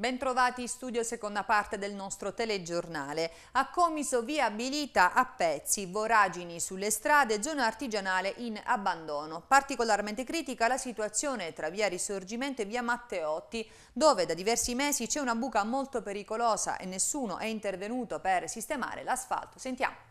Bentrovati in studio seconda parte del nostro telegiornale. A Comiso via abilita a pezzi, voragini sulle strade, zona artigianale in abbandono. Particolarmente critica la situazione tra via Risorgimento e via Matteotti, dove da diversi mesi c'è una buca molto pericolosa e nessuno è intervenuto per sistemare l'asfalto. Sentiamo.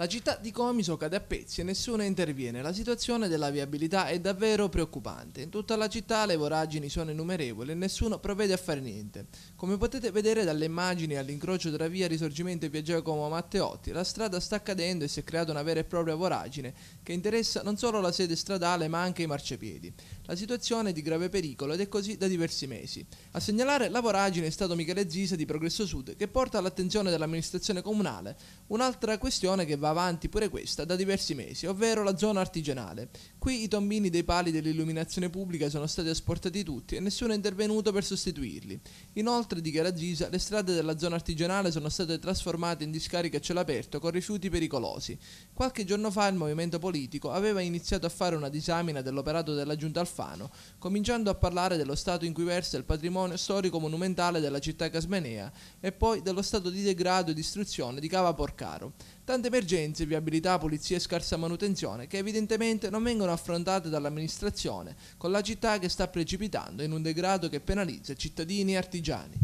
La città di Comiso cade a pezzi e nessuno interviene. La situazione della viabilità è davvero preoccupante. In tutta la città le voragini sono innumerevoli e nessuno provvede a fare niente. Come potete vedere dalle immagini all'incrocio tra via Risorgimento e via Giacomo Matteotti, la strada sta cadendo e si è creata una vera e propria voragine che interessa non solo la sede stradale ma anche i marciapiedi. La situazione è di grave pericolo ed è così da diversi mesi. A segnalare la voragine è stato Michele Zisa di Progresso Sud che porta all'attenzione dell'amministrazione comunale un'altra questione che va va avanti pure questa da diversi mesi, ovvero la zona artigianale, Qui i tombini dei pali dell'illuminazione pubblica sono stati asportati tutti e nessuno è intervenuto per sostituirli. Inoltre, di Garagisa, le strade della zona artigianale sono state trasformate in discariche a cielo aperto con rifiuti pericolosi. Qualche giorno fa il movimento politico aveva iniziato a fare una disamina dell'operato della giunta Alfano, cominciando a parlare dello stato in cui versa il patrimonio storico-monumentale della città casmenea e poi dello stato di degrado e distruzione di Cava Porcaro. Tante emergenze, viabilità, pulizia e scarsa manutenzione che evidentemente non vengono vengono affrontate dall'amministrazione, con la città che sta precipitando in un degrado che penalizza cittadini e artigiani.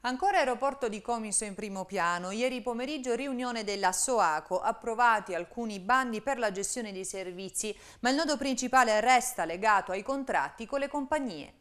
Ancora aeroporto di Comiso in primo piano. Ieri pomeriggio riunione della SOACO, approvati alcuni bandi per la gestione dei servizi, ma il nodo principale resta legato ai contratti con le compagnie.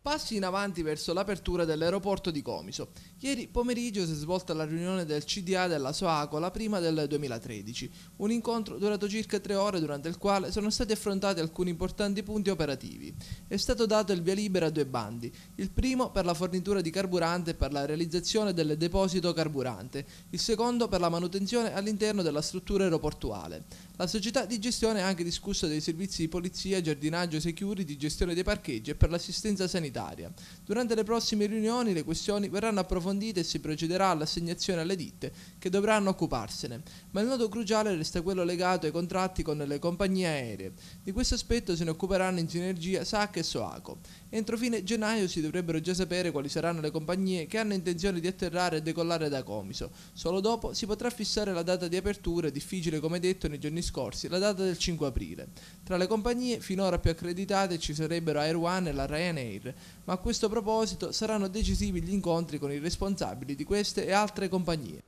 Passi in avanti verso l'apertura dell'aeroporto di Comiso. Ieri pomeriggio si è svolta la riunione del CDA della Soaco, la prima del 2013, un incontro durato circa tre ore durante il quale sono stati affrontati alcuni importanti punti operativi. È stato dato il via libera a due bandi, il primo per la fornitura di carburante e per la realizzazione del deposito carburante, il secondo per la manutenzione all'interno della struttura aeroportuale. La società di gestione ha anche discusso dei servizi di polizia, giardinaggio, security, gestione dei parcheggi e per l'assistenza sanitaria sanitaria. Durante le prossime riunioni le questioni verranno approfondite e si procederà all'assegnazione alle ditte che dovranno occuparsene, ma il nodo cruciale resta quello legato ai contratti con le compagnie aeree. Di questo aspetto se ne occuperanno in sinergia SAC e SOACO. Entro fine gennaio si dovrebbero già sapere quali saranno le compagnie che hanno intenzione di atterrare e decollare da Comiso. Solo dopo si potrà fissare la data di apertura, difficile come detto nei giorni scorsi, la data del 5 aprile. Tra le compagnie finora più accreditate ci sarebbero Air One e la Ryanair, ma a questo proposito saranno decisivi gli incontri con i responsabili di queste e altre compagnie.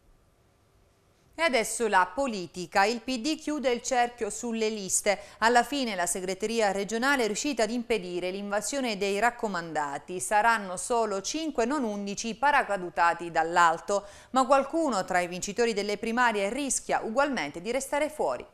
E adesso la politica. Il PD chiude il cerchio sulle liste. Alla fine la segreteria regionale è riuscita ad impedire l'invasione dei raccomandati. Saranno solo 5, non 11, paracadutati dall'alto. Ma qualcuno tra i vincitori delle primarie rischia ugualmente di restare fuori.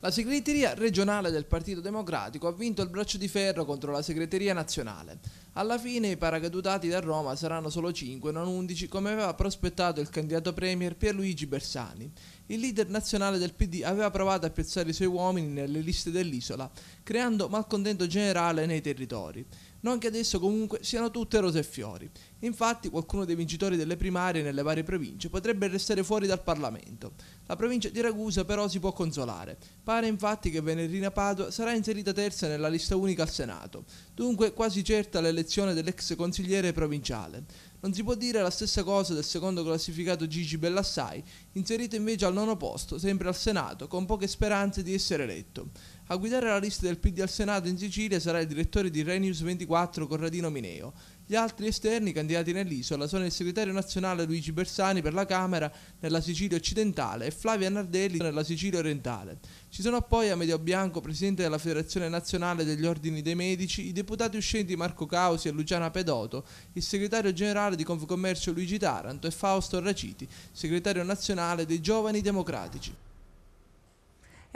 La segreteria regionale del Partito Democratico ha vinto il braccio di ferro contro la segreteria nazionale. Alla fine i paracadutati da Roma saranno solo 5, non 11, come aveva prospettato il candidato premier Pierluigi Bersani. Il leader nazionale del PD aveva provato a piazzare i suoi uomini nelle liste dell'isola, creando malcontento generale nei territori. Non che adesso comunque siano tutte rose e fiori. Infatti qualcuno dei vincitori delle primarie nelle varie province potrebbe restare fuori dal Parlamento. La provincia di Ragusa però si può consolare. Pare infatti che Venerina Padua sarà inserita terza nella lista unica al Senato, dunque quasi certa l'elezione dell'ex consigliere provinciale. Non si può dire la stessa cosa del secondo classificato Gigi Bellassai, inserito invece al nono posto, sempre al Senato, con poche speranze di essere eletto. A guidare la lista del PD al Senato in Sicilia sarà il direttore di Renews 24 Corradino Mineo, gli altri esterni candidati nell'isola sono il segretario nazionale Luigi Bersani per la Camera nella Sicilia occidentale e Flavia Nardelli nella Sicilia orientale. Ci sono poi a Medio Bianco, presidente della Federazione Nazionale degli Ordini dei Medici, i deputati uscenti Marco Causi e Luciana Pedoto, il segretario generale di Confcommercio Luigi Taranto e Fausto Raciti, segretario nazionale dei Giovani Democratici.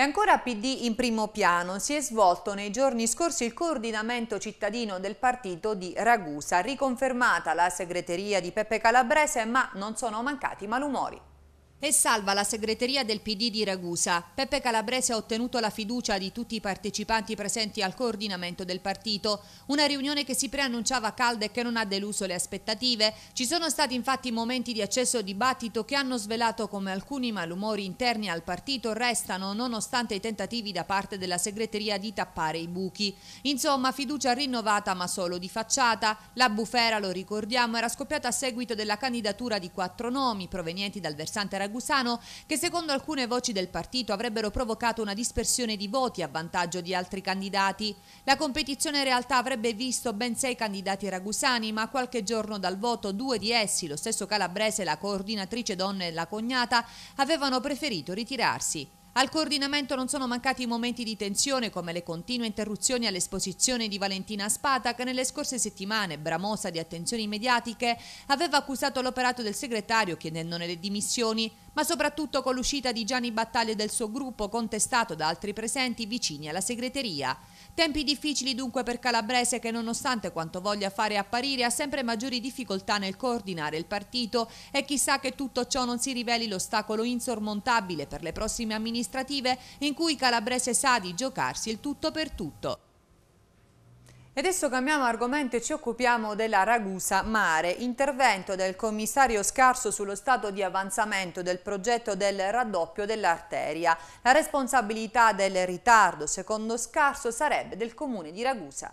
E ancora PD in primo piano. Si è svolto nei giorni scorsi il coordinamento cittadino del partito di Ragusa, riconfermata la segreteria di Peppe Calabrese, ma non sono mancati malumori e salva la segreteria del PD di Ragusa. Peppe Calabrese ha ottenuto la fiducia di tutti i partecipanti presenti al coordinamento del partito. Una riunione che si preannunciava calda e che non ha deluso le aspettative. Ci sono stati infatti momenti di accesso dibattito che hanno svelato come alcuni malumori interni al partito restano nonostante i tentativi da parte della segreteria di tappare i buchi. Insomma, fiducia rinnovata ma solo di facciata. La bufera, lo ricordiamo, era scoppiata a seguito della candidatura di quattro nomi provenienti dal versante ragusa Gusano che secondo alcune voci del partito avrebbero provocato una dispersione di voti a vantaggio di altri candidati. La competizione in realtà avrebbe visto ben sei candidati ragusani, ma qualche giorno dal voto due di essi, lo stesso Calabrese, la coordinatrice donne e la cognata, avevano preferito ritirarsi. Al coordinamento non sono mancati momenti di tensione come le continue interruzioni all'esposizione di Valentina Spata che nelle scorse settimane, bramosa di attenzioni mediatiche, aveva accusato l'operato del segretario chiedendone le dimissioni ma soprattutto con l'uscita di Gianni Battaglia e del suo gruppo, contestato da altri presenti vicini alla segreteria. Tempi difficili dunque per Calabrese che nonostante quanto voglia fare apparire ha sempre maggiori difficoltà nel coordinare il partito e chissà che tutto ciò non si riveli l'ostacolo insormontabile per le prossime amministrative in cui Calabrese sa di giocarsi il tutto per tutto. E adesso cambiamo argomento e ci occupiamo della Ragusa Mare, intervento del commissario Scarso sullo stato di avanzamento del progetto del raddoppio dell'arteria. La responsabilità del ritardo, secondo Scarso, sarebbe del comune di Ragusa.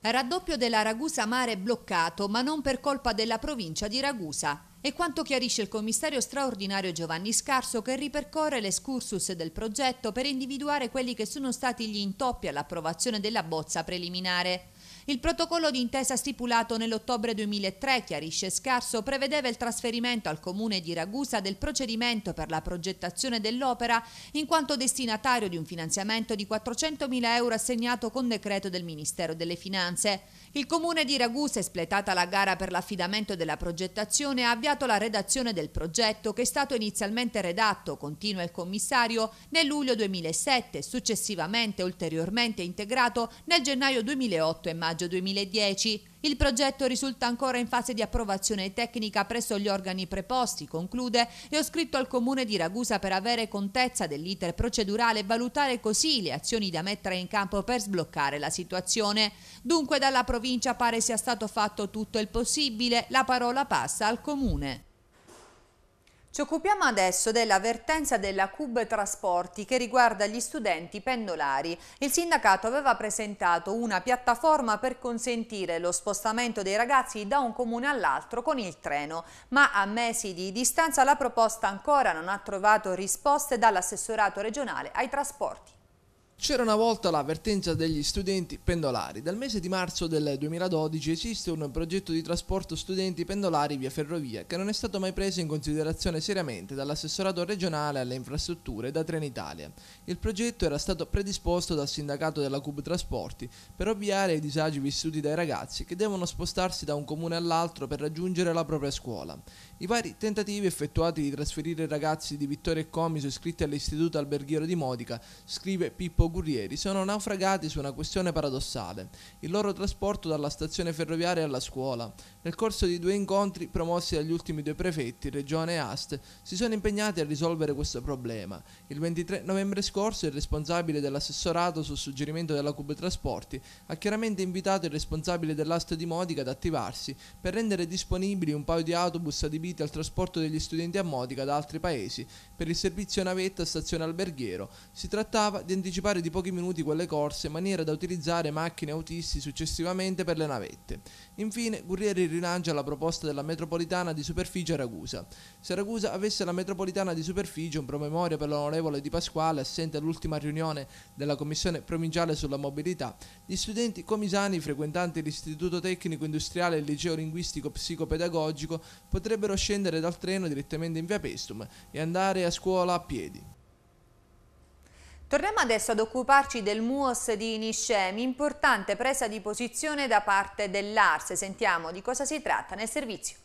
Il raddoppio della Ragusa Mare è bloccato, ma non per colpa della provincia di Ragusa. E quanto chiarisce il commissario straordinario Giovanni Scarso che ripercorre l'escursus del progetto per individuare quelli che sono stati gli intoppi all'approvazione della bozza preliminare. Il protocollo d'intesa stipulato nell'ottobre 2003, chiarisce Scarso, prevedeva il trasferimento al comune di Ragusa del procedimento per la progettazione dell'opera in quanto destinatario di un finanziamento di 400.000 euro assegnato con decreto del Ministero delle Finanze. Il comune di Ragusa, espletata la gara per l'affidamento della progettazione, ha avviato la redazione del progetto che è stato inizialmente redatto, continua il commissario, nel luglio 2007 successivamente ulteriormente integrato nel gennaio 2008 e maggio maggio 2010. Il progetto risulta ancora in fase di approvazione tecnica presso gli organi preposti, conclude, e ho scritto al comune di Ragusa per avere contezza dell'iter procedurale e valutare così le azioni da mettere in campo per sbloccare la situazione. Dunque dalla provincia pare sia stato fatto tutto il possibile, la parola passa al comune. Ci occupiamo adesso dell'avvertenza della CUB Trasporti che riguarda gli studenti pendolari. Il sindacato aveva presentato una piattaforma per consentire lo spostamento dei ragazzi da un comune all'altro con il treno, ma a mesi di distanza la proposta ancora non ha trovato risposte dall'assessorato regionale ai trasporti. C'era una volta l'avvertenza degli studenti pendolari. Dal mese di marzo del 2012 esiste un progetto di trasporto studenti pendolari via ferrovia che non è stato mai preso in considerazione seriamente dall'assessorato regionale alle infrastrutture da Trenitalia. Il progetto era stato predisposto dal sindacato della Cub Trasporti per ovviare ai disagi vissuti dai ragazzi che devono spostarsi da un comune all'altro per raggiungere la propria scuola. I vari tentativi effettuati di trasferire i ragazzi di Vittorio e Comiso iscritti all'Istituto Alberghiero di Modica, scrive Pippo o sono naufragati su una questione paradossale, il loro trasporto dalla stazione ferroviaria alla scuola. Nel corso di due incontri promossi dagli ultimi due prefetti, Regione e AST, si sono impegnati a risolvere questo problema. Il 23 novembre scorso il responsabile dell'assessorato sul suggerimento della Cube Trasporti ha chiaramente invitato il responsabile dell'AST di Modica ad attivarsi per rendere disponibili un paio di autobus adibiti al trasporto degli studenti a Modica da altri paesi per il servizio navetta a stazione alberghiero. Si trattava di anticipare fare di pochi minuti quelle corse in maniera da utilizzare macchine autisti successivamente per le navette. Infine, Gurrieri rilancia la proposta della metropolitana di superficie a Ragusa. Se Ragusa avesse la metropolitana di superficie, un promemoria per l'onorevole Di Pasquale assente all'ultima riunione della Commissione Provinciale sulla Mobilità, gli studenti comisani frequentanti l'Istituto Tecnico Industriale e il Liceo Linguistico Psicopedagogico potrebbero scendere dal treno direttamente in via Pestum e andare a scuola a piedi. Torniamo adesso ad occuparci del MUOS di Niscemi, importante presa di posizione da parte dell'ARS. Sentiamo di cosa si tratta nel servizio.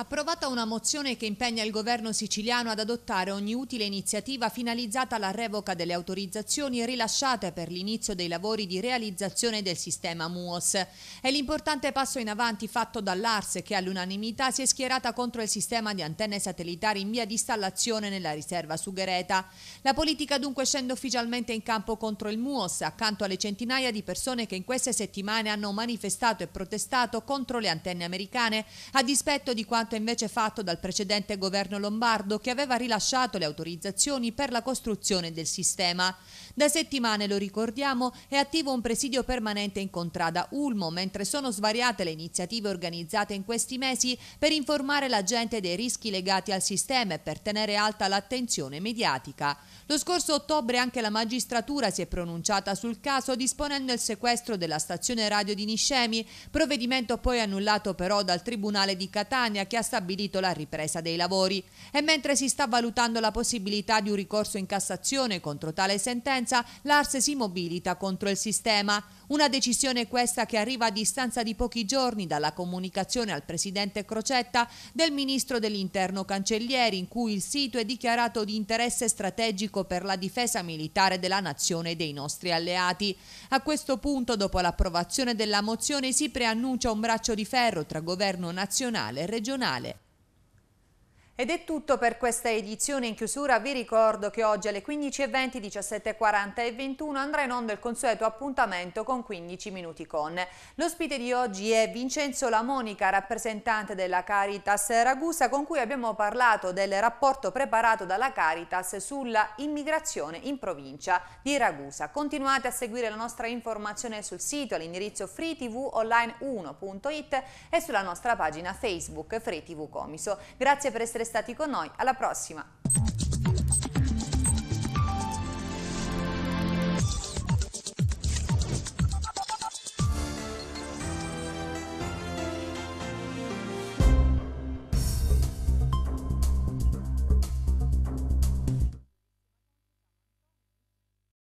Approvata una mozione che impegna il governo siciliano ad adottare ogni utile iniziativa finalizzata alla revoca delle autorizzazioni rilasciate per l'inizio dei lavori di realizzazione del sistema MUOS. È l'importante passo in avanti fatto dall'ARS che all'unanimità si è schierata contro il sistema di antenne satellitari in via di installazione nella riserva Sughereta. La politica dunque scende ufficialmente in campo contro il MUOS accanto alle centinaia di persone che in queste settimane hanno manifestato e protestato contro le antenne americane a dispetto di quanto quanto invece fatto dal precedente governo lombardo che aveva rilasciato le autorizzazioni per la costruzione del sistema. Da settimane, lo ricordiamo, è attivo un presidio permanente in contrada Ulmo, mentre sono svariate le iniziative organizzate in questi mesi per informare la gente dei rischi legati al sistema e per tenere alta l'attenzione mediatica. Lo scorso ottobre anche la magistratura si è pronunciata sul caso disponendo il sequestro della stazione radio di Niscemi, provvedimento poi annullato però dal Tribunale di Catania che ha stabilito la ripresa dei lavori e mentre si sta valutando la possibilità di un ricorso in Cassazione contro tale sentenza, l'Ars si mobilita contro il sistema. Una decisione questa che arriva a distanza di pochi giorni dalla comunicazione al presidente Crocetta del ministro dell'interno Cancellieri in cui il sito è dichiarato di interesse strategico per la difesa militare della nazione e dei nostri alleati. A questo punto, dopo l'approvazione della mozione, si preannuncia un braccio di ferro tra governo nazionale e regionale. Ed è tutto per questa edizione. In chiusura vi ricordo che oggi alle 15.20, 17.40 e 21 andrà in onda il consueto appuntamento con 15 minuti con. L'ospite di oggi è Vincenzo Lamonica, rappresentante della Caritas Ragusa, con cui abbiamo parlato del rapporto preparato dalla Caritas sulla immigrazione in provincia di Ragusa. Continuate a seguire la nostra informazione sul sito all'indirizzo freetvonline1.it e sulla nostra pagina Facebook Free TV Comiso. Grazie per essere stati con noi, alla prossima!